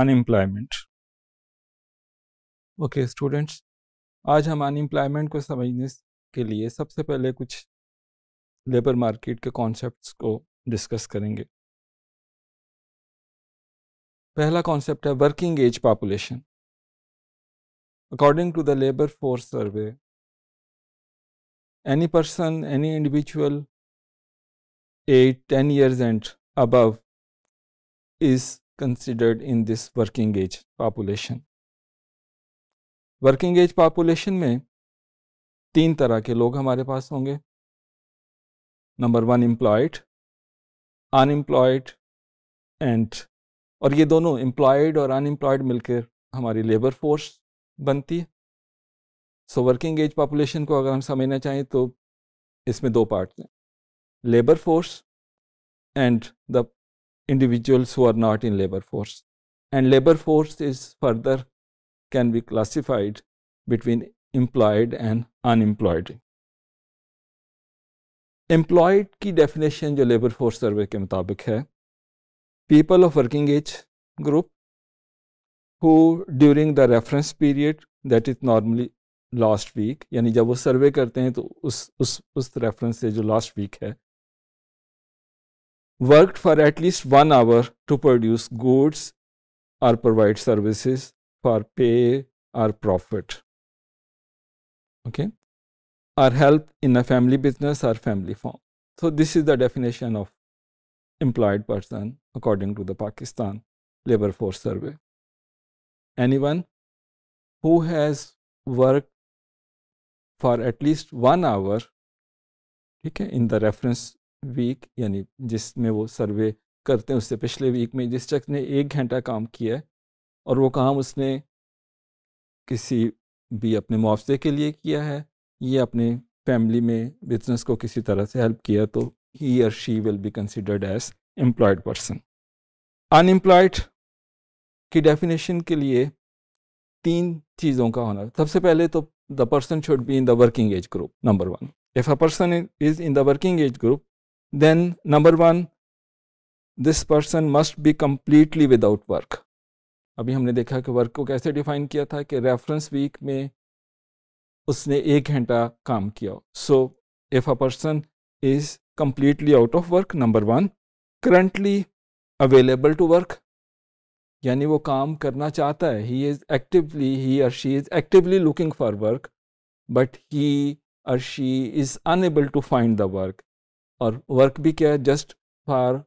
Unemployment okay students आज हम unemployment को समझने के लिए सबसे पहले कुछ लेबर मार्केट के कॉन्सेप्ट्स को डिस्कस करेंगे पहला कॉन्सेप्ट है working age population according to the labour force survey any person any individual at ten years and above is considered in this working age population working age population में तीन तरह के लोग हमारे पास होंगे number one employed unemployed and और ये दोनों एम्प्लॉयड और अनएम्प्लॉयड मिलकर हमारी लेबर फोर्स बनती है सो वर्किंग एज पॉपुलेशन को अगर हम समझना चाहें तो इसमें दो पार्ट हैं labour force and the individuals who are not in labor force. And labor force is further can be classified between employed and unemployed. Employed की डेफिनेशन जो लेबर फोर्स सर्वे के मुताबिक है people of working age group who during the reference period that is normally last week यानी जब वो सर्वे करते हैं तो उस उस उस रेफरेंस से जो लास्ट वीक है worked for at least one hour to produce goods or provide services for pay or profit. Okay, or help in a family business or family farm. So, this is the definition of employed person according to the Pakistan Labor Force Survey. Anyone who has worked for at least one hour okay, in the reference week यानी जिसमें वो सर्वे करते हैं उससे पिछले week में जिस शख्स ने एक घंटा काम किया है और वो काम उसने किसी भी अपने मुआवजे के लिए किया है या अपने फैमिली में बिजनेस को किसी तरह से हेल्प किया तो ही और she will be considered as employed person unemployed की डेफिनेशन के लिए तीन चीज़ों का होना सबसे पहले तो the person should be in the working age group number one if a person is in the working age group then number one, this person must be completely without work. अभी हमने देखा कि वर्क को कैसे define किया था कि reference week में उसने एक घंटा काम किया so so if a person is completely out of work number one currently available to work यानी वो काम करना चाहता है ही इज़ एक्टिवली ही और she is actively looking for work but he और she is unable to find the work और work भी किया just for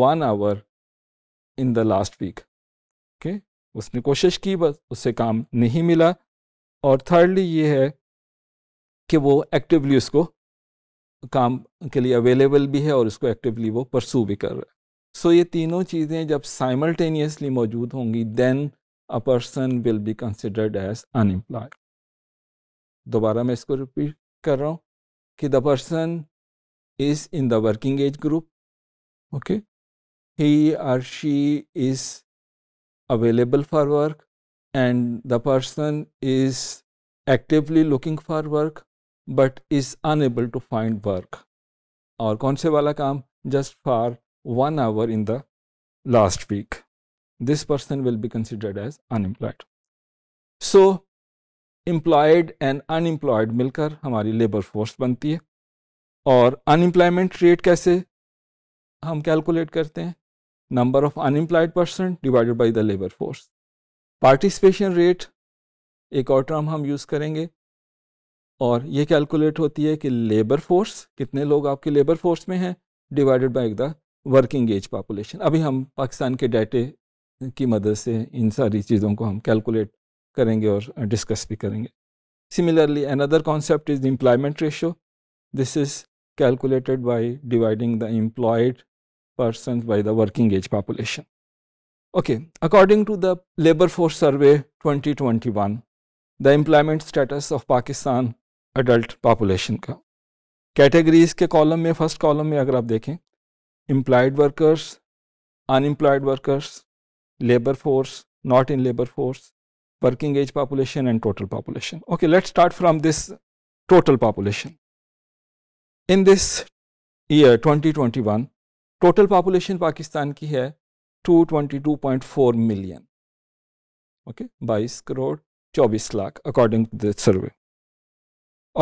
one hour in the last week okay उसने कोशिश की बस उससे काम नहीं मिला और थर्डली ये है कि वो एक्टिवली उसको काम के लिए अवेलेबल भी है और उसको एक्टिवली वो परसू भी कर रहा है सो so ये तीनों चीज़ें जब साइमल्टेनियसली मौजूद होंगी then a person will be considered as unemployed दोबारा मैं इसको रिपीट कर रहा हूँ कि the person is in the working age group okay he or she is available for work and the person is actively looking for work but is unable to find work Or, कौन से वाला काम just for one hour in the last week this person will be considered as unemployed so employed and unemployed milkar हमारी labor force बनती है और unemployment rate कैसे हम कैलकुलेट करते हैं number of unemployed person divided by the labour force participation rate एक और टर्म हम यूज़ करेंगे और ये कैलकुलेट होती है कि लेबर फोर्स कितने लोग आपके लेबर फोर्स में हैं divided by the working age population अभी हम पाकिस्तान के डाटे की मदद से इन सारी चीज़ों को हम कैलकुलेट करेंगे और डिस्कस भी करेंगे similarly another concept is the employment ratio this is calculated by dividing the employed persons by the working age population. Okay, according to the Labor Force Survey 2021, the employment status of Pakistan adult population का categories के column में first column में अगर आप देखें employed workers, unemployed workers, labor force, not in labor force, working age population and total population. Okay, let's start from this total population. In this year 2021 total population Pakistan की है 222.4 million okay 22 crore 24 lakh according to this survey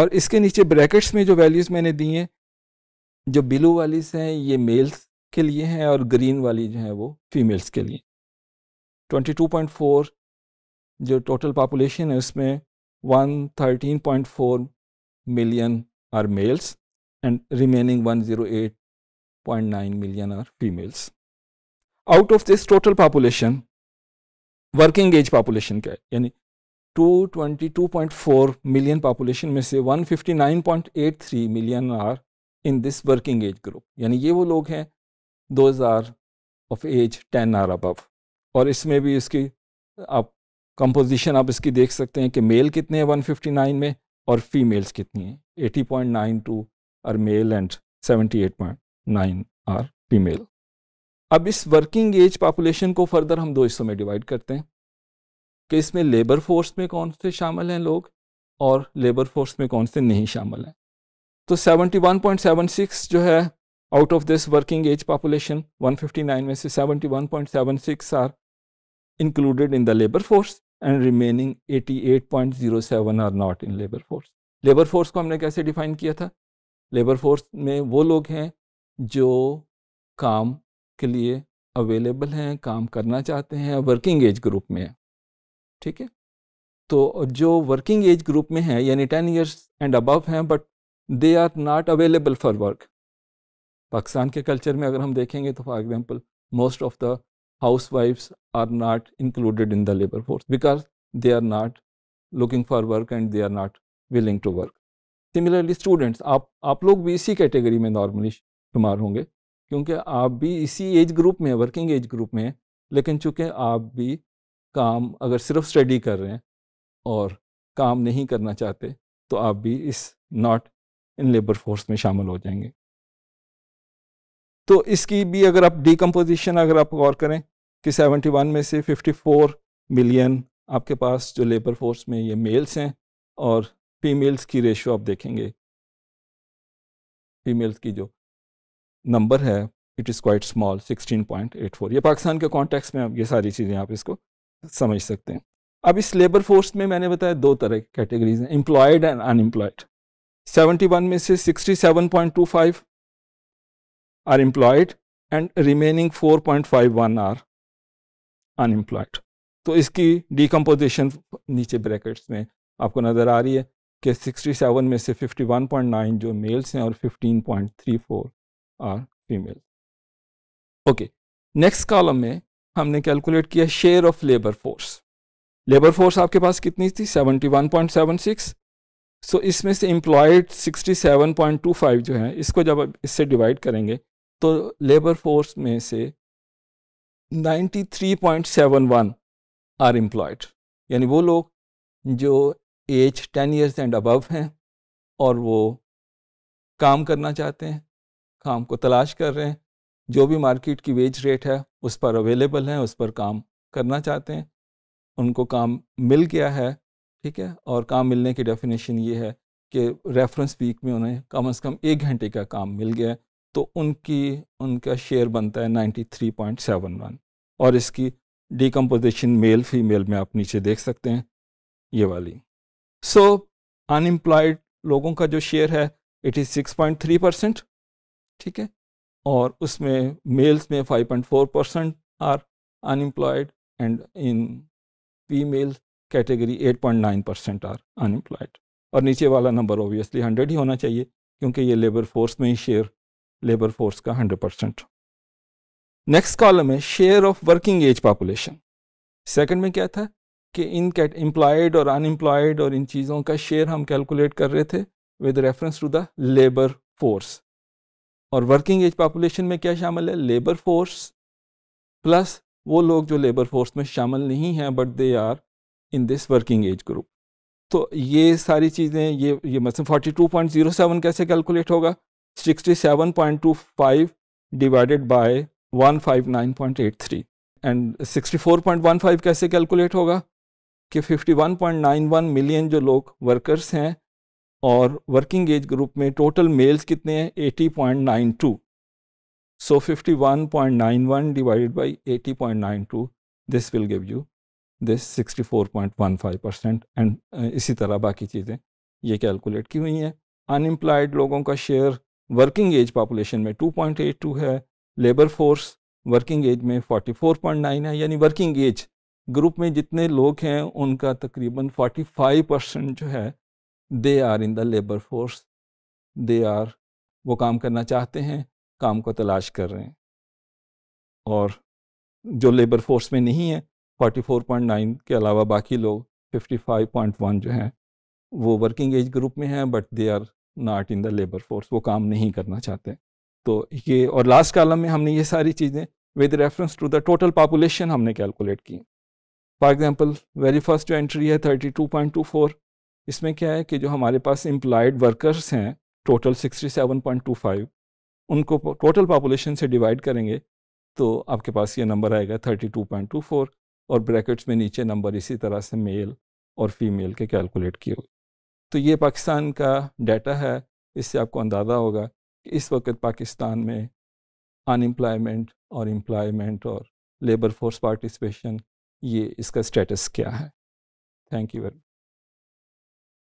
और इसके नीचे brackets में जो values मैंने दी हैं जो बिलू वाली हैं ये मेल्स के लिए हैं और ग्रीन वाली जो है वो फीमेल्स के लिए 22.4 जो टोटल पॉपुलेशन है उसमें 113.4 million are males and remaining 108.9 million are females. Out of this total population, working age population क्या है यानी 222.4 मिलियन पॉपुलेशन में से 159.83 million are in this working age group यानी ये वो लोग हैं those are of age 10 are above और इसमें भी इसकी आप कंपोजिशन आप इसकी देख सकते हैं कि मेल कितने हैं 159 में और फीमेल्स कितनी हैं 80.92 are male and 78.9 are female. अब इस वर्किंग एज पॉपुलेशन को फर्दर हम दो हिस्सों में डिवाइड करते हैं कि इसमें लेबर फोर्स में कौन से शामिल हैं लोग और लेबर फोर्स में कौन से नहीं शामिल हैं तो 71.76 जो है out of this working age population 159 में से 71.76 are included in the labour force and remaining 88.07 are not in labour force labour force को हमने कैसे डिफाइन किया था लेबर फोर्स में वो लोग हैं जो काम के लिए अवेलेबल हैं काम करना चाहते हैं वर्किंग एज ग्रुप में है ठीक है तो जो वर्किंग एज ग्रुप में हैं यानी टेन इयर्स एंड अबव हैं but they are not available for work Pakistan के कल्चर में अगर हम देखेंगे तो for example most of the हाउस वाइफ्स are not included in the labour force because they are not looking for work and they are not willing to work similarly students आप आप लोग भी इसी कैटेगरी में नॉर्मली शुमार होंगे क्योंकि आप भी इसी एज ग्रुप में वर्किंग एज ग्रुप में हैं लेकिन चूँकि आप भी काम अगर सिर्फ स्टडी कर रहे हैं और काम नहीं करना चाहते तो आप भी इस नॉट इन लेबर फोर्स में शामिल हो जाएंगे तो इसकी भी अगर आप डिकम्पोजिशन अगर आप गौर करें कि 71 में से 54 मिलियन आपके पास जो लेबर फोर्स में ये मेल्स हैं और फीमेल्स की रेशियो आप देखेंगे फीमेल्स की जो नंबर है इट इज़ क्वाइट स्मॉल 16.84 ये पाकिस्तान के कॉन्टेक्स्ट में आप ये सारी चीज़ें आप इसको समझ सकते हैं अब इस लेबर फोर्स में मैंने बताया दो तरह की कैटेगरीज हैं एम्प्लॉयड एंड अनएम्प्लॉयड 71 में से 67.25 are employed and remaining 4.51 are unemployed तो इसकी डिकम्पोजिशन नीचे ब्रैकेट्स में आपको नज़र आ रही है के 67 में से 51.9 जो मेल्स हैं और 15.34 are female okay next column में हमने कैलकुलेट किया share of labour force labour force आपके पास कितनी थी 71.76 सो so, इसमें से एम्प्लॉयड 67.25 जो है इसको जब इससे डिवाइड करेंगे तो लेबर फोर्स में से 93.71 आर एम्प्लॉयड यानी वो लोग जो age ten years and above हैं और वो काम करना चाहते हैं काम को तलाश कर रहे हैं जो भी मार्केट की वेज रेट है उस पर अवेलेबल हैं उस पर काम करना चाहते हैं उनको काम मिल गया है ठीक है और काम मिलने की डेफिनेशन ये है कि रेफरेंस वीक में उन्हें कम से कम एक घंटे का काम मिल गया तो उनकी उनका शेयर बनता है 93.71 और इसकी डिकम्पोजिशन मेल फीमेल में आप नीचे देख सकते हैं ये वाली सो अनएम्प्लॉयड लोगों का जो शेयर है it is six point three percent ठीक है और उसमें मेल्स में five point four percent are unemployed and in female category eight point nine percent are unemployed और नीचे वाला नंबर ओबियसली हंड्रेड ही होना चाहिए क्योंकि ये लेबर फोर्स में ही शेयर लेबर फोर्स का हंड्रेड परसेंट नेक्स्ट कॉलम है share of working age population second में क्या था कि इन एम्प्लॉयड और अनएम्प्लॉयड और इन चीज़ों का शेयर हम कैलकुलेट कर रहे थे with reference to the labour force और वर्किंग एज पॉपुलेशन में क्या शामिल है लेबर फोर्स प्लस वो लोग जो लेबर फोर्स में शामिल नहीं हैं but they are in this working age group तो ये सारी चीज़ें ये ये मतलब forty two point zero seven कैसे कैलकुलेट होगा sixty seven point two five divided by one five nine point eight three and sixty four point one five कैसे कैलकुलेट होगा कि 51.91 मिलियन जो लोग वर्कर्स हैं और वर्किंग एज ग्रुप में टोटल मेल्स कितने हैं 80.92 so eighty divided nine to this will give you this 64.15 percent and इसी तरह बाकी चीज़ें ये कैलकुलेट की हुई हैं अनएम्प्लॉयड लोगों का शेयर वर्किंग एज पॉपुलेशन में 2.82 है लेबर फोर्स वर्किंग एज में 44.9 है यानी वर्किंग एज ग्रुप में जितने लोग हैं उनका तकरीबन 45 परसेंट जो है they are in the labour force they are वो काम करना चाहते हैं काम को तलाश कर रहे हैं और जो लेबर फोर्स में नहीं है 44.9 के अलावा बाकी लोग 55.1 जो हैं वो वर्किंग एज ग्रुप में हैं but they are not in the labour force वो काम नहीं करना चाहते तो ये और लास्ट कॉलम में हमने ये सारी चीज़ें with reference to the total population हमने कैलकुलेट की फॉर एग्ज़ाम्पल वेरी फर्स्ट जो एंट्री है thirty two two point four इसमें क्या है कि जो हमारे पास एम्प्लॉयड वर्कर्स हैं total sixty seven point two five उनको टोटल पॉपुलेशन से डिवाइड करेंगे तो आपके पास ये नंबर आएगा thirty two two point four और ब्रैकेट्स में नीचे नंबर इसी तरह से मेल और फीमेल के कैलकुलेट किए हुए तो ये पाकिस्तान का डाटा है इससे आपको अंदाज़ा होगा कि इस वक्त पाकिस्तान में अनएम्प्लॉयमेंट और एम्प्लॉयमेंट और लेबर फोर्स पार्टिसिपेशन ये इसका स्टेटस क्या है थैंक यू वेरी